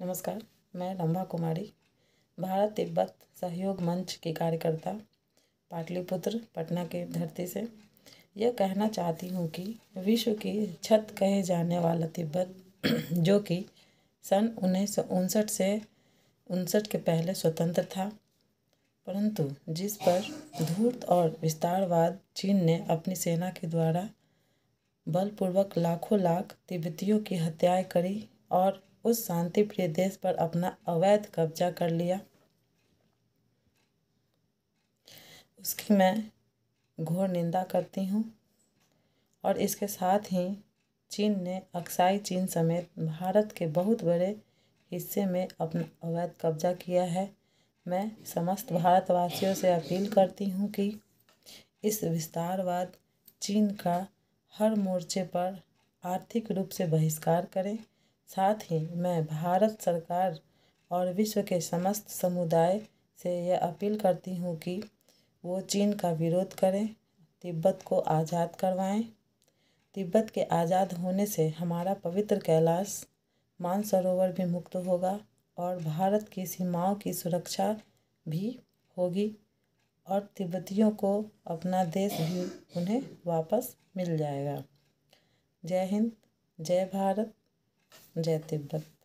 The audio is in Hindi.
नमस्कार मैं रंभा कुमारी भारत तिब्बत सहयोग मंच की कार्यकर्ता पाटलिपुत्र पटना के धरती से यह कहना चाहती हूँ कि विश्व की छत कहे जाने वाला तिब्बत जो कि सन उन्नीस से उनसठ के पहले स्वतंत्र था परंतु जिस पर धूर्त और विस्तारवाद चीन ने अपनी सेना के द्वारा बलपूर्वक लाखों लाख तिब्बतियों की हत्याएं करी और उस शांति प्रिय देश पर अपना अवैध कब्जा कर लिया उसकी मैं घोर निंदा करती हूँ और इसके साथ ही चीन ने अक्साई चीन समेत भारत के बहुत बड़े हिस्से में अपना अवैध कब्जा किया है मैं समस्त भारतवासियों से अपील करती हूँ कि इस विस्तारवाद चीन का हर मोर्चे पर आर्थिक रूप से बहिष्कार करें साथ ही मैं भारत सरकार और विश्व के समस्त समुदाय से यह अपील करती हूँ कि वो चीन का विरोध करें तिब्बत को आज़ाद करवाएं तिब्बत के आज़ाद होने से हमारा पवित्र कैलाश मानसरोवर भी मुक्त होगा और भारत की सीमाओं की सुरक्षा भी होगी और तिब्बतियों को अपना देश भी उन्हें वापस मिल जाएगा जय हिंद जय भारत जय तिब्बत